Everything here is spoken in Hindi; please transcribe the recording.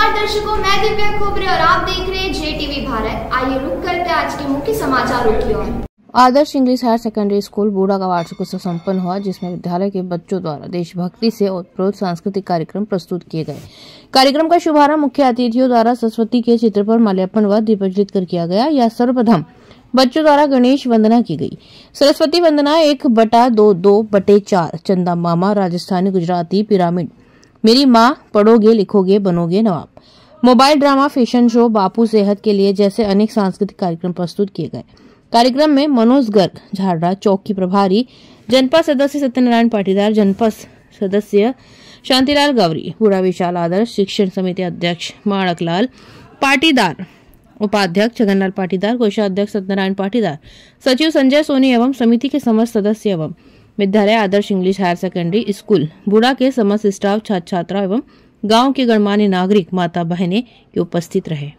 नमस्कार दर्शकों मैं दिव्या खोबरे और आप देख रहे हैं जे टीवी भारत आइए रुक करते हैं आज के मुख्य समाचारों की ओर Adarsh English higher secondary school Budha का वार्षिक उत्सव सम्पन्न हुआ जिसमें विद्यालय के बच्चों द्वारा देशभक्ति से उत्प्रोत सांस्कृतिक कार्यक्रम प्रस्तुत किए गए कार्यक्रम का शुभारंभ मुख्य अतिथियों द्वारा सरस्वती के चित्र पर माल्यार्पण व दीपज्जित कर किया गया या सर्वप्रथम बच्चों द्वारा गणेश वंदना की गई सरस्वती वंदना एक बटा दो दो बटे चार चंदा मामा राजस्थानी गुजराती पिरामिड मेरी माँ पढ़ोगे लिखोगे बनोगे नवाब मोबाइल ड्रामा फैशन शो बापू सेहत के लिए जैसे अनेक सांस्कृतिक कार्यक्रम प्रस्तुत किए गए कार्यक्रम में मनोज गर्ग झाड़ा चौक की प्रभारी जनपद सदस्य सत्यनारायण पाटीदार जनपद सदस्य शांतिलाल गौरी बुरा विशाल आदर्श शिक्षण समिति अध्यक्ष माणकलाल पाटीदार उपाध्यक्ष छगनलाल पाटीदार कोषाध्यक्ष सत्यनारायण पाटीदार सचिव संजय सोनी एवं समिति के समस्त सदस्य एवं विद्यालय Adarsh English higher secondary school Budha के समस्त स्टाफ छात्र छात्रा एवं गांव के गणमान्य नागरिक माता बहने के उपस्थित रहे